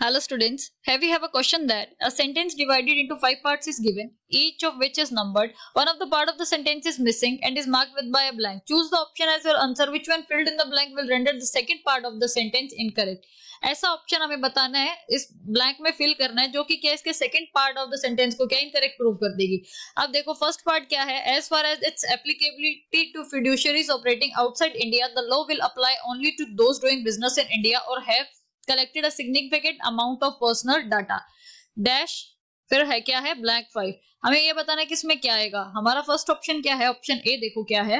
Hello students, have we have a question there? a sentence divided into five parts is given, each of which is numbered, one of the part of the sentence is missing and is marked with by a blank. Choose the option as your answer which one filled in the blank will render the second part of the sentence incorrect. ऐसा option हमें बताना है इस blank में fill करना है जो कि क्या इसके second part of the sentence को क्या इनकरेक्ट प्रूव कर देगी अब देखो फर्स्ट पार्ट क्या है as far as its applicability to fiduciaries operating outside India the law will apply only to those doing business in India और have collected a significant amount of personal data dash फिर है क्या है black five हमें ये बताना है कि इसमें क्या आएगा हमारा फर्स्ट ऑप्शन क्या है ऑप्शन ए देखो क्या है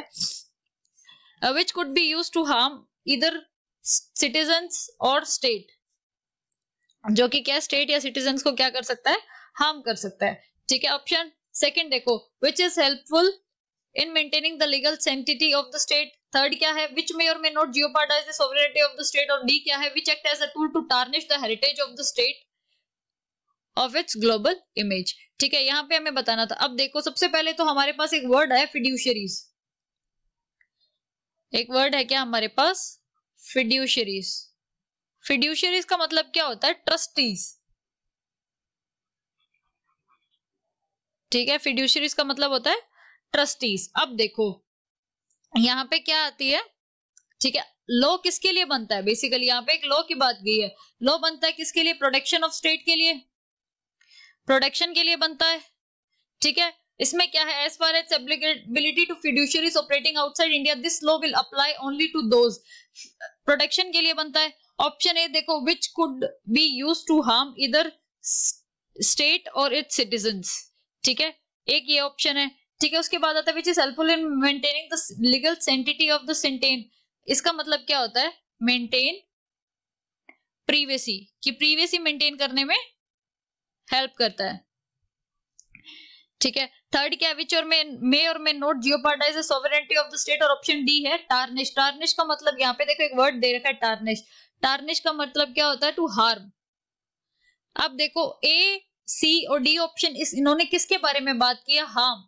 which could be use to harm either citizen और स्टेट जो कि क्या स्टेट या सिटीजन को क्या कर सकता है हार्म कर सकता है ठीक है ऑप्शन सेकेंड देखो which is helpful in maintaining the legal sanctity of the state third क्या है विच मे और may not jeopardize the of the state और डी क्या है which act as a tool to tarnish the heritage of the state of its global image ठीक है यहाँ पे हमें बताना था अब देखो सबसे पहले तो हमारे पास एक वर्ड है फिड्यूशरीज एक वर्ड है क्या हमारे पास फिड्यूशरीज फिड्यूशरीज का मतलब क्या होता है ट्रस्टीज ठीक है फिड्यूशरीज का मतलब होता है ट्रस्टीज अब देखो यहाँ पे क्या आती है ठीक है लॉ किसके लिए बनता है बेसिकली यहाँ पे एक लॉ की बात गई है लॉ बनता है किसके लिए प्रोडक्शन ऑफ स्टेट के लिए प्रोडक्शन के लिए बनता है ठीक है इसमें क्या है as far as applicability to fiduciaries operating outside India this law will apply only to दो प्रोडक्शन के लिए बनता है ऑप्शन ए देखो which could be use to harm either state और इट्स सिटीजन ठीक है एक ये ऑप्शन है ठीक है उसके बाद आता है which is helpful in maintaining the legal sanctity of the सेंटेन इसका मतलब क्या होता है मेंटेन प्रीवेसी कि प्रीवेसी मेंटेन करने में हेल्प करता है ठीक है थर्ड क्या विच और में मे और में not jeopardize sovereignty of the state और ऑप्शन डी है टार्निश टार्निश का मतलब यहाँ पे देखो एक वर्ड दे रखा है टार्निश टार्निश का मतलब क्या होता है टू हार्म अब देखो ए सी और डी ऑप्शन इस इन्होंने किसके बारे में बात किया harm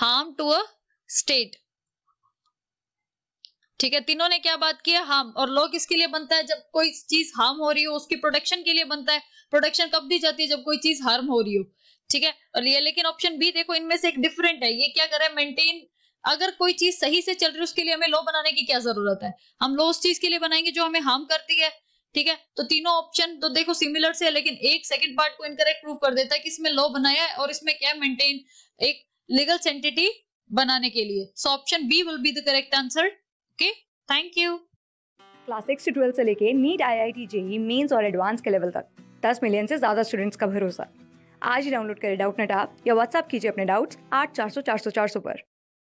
harm to a state ठीक है तीनों ने क्या बात की है हार्म और लॉ किसके लिए बनता है जब कोई चीज हार्म हो रही हो उसकी प्रोटेक्शन के लिए बनता है प्रोटेक्शन कब दी जाती है जब कोई चीज हार्म हो रही हो ठीक है और ये लेकिन ऑप्शन बी देखो इनमें से एक डिफरेंट है ये क्या करे मेंटेन अगर कोई चीज सही से चल रही है उसके लिए हमें लॉ बनाने की क्या जरूरत है हम लॉ उस चीज के लिए बनाएंगे जो हमें हार्म करती है ठीक है तो तीनों ऑप्शन तो देखो सिमिलर से है लेकिन एक सेकंड पार्ट को इनकरेक्ट प्रूव कर देता है कि इसमें लॉ बनाया है और इसमें क्या मेंटेन एक लीगल सेंटिटी बनाने के लिए so option B will be the correct answer okay thank you class six से ट्वेल्थ से लेके NEET I I T JEE mains और एडवांस के लेवल तक दस मिलियन से ज्यादा स्टूडेंट्स का भरोसा आज ही डाउनलोड करें डाउट नेट आप या व्हाट्सअप कीजिए अपने डाउट्स आठ चार सौ चार सौ चार सौ पर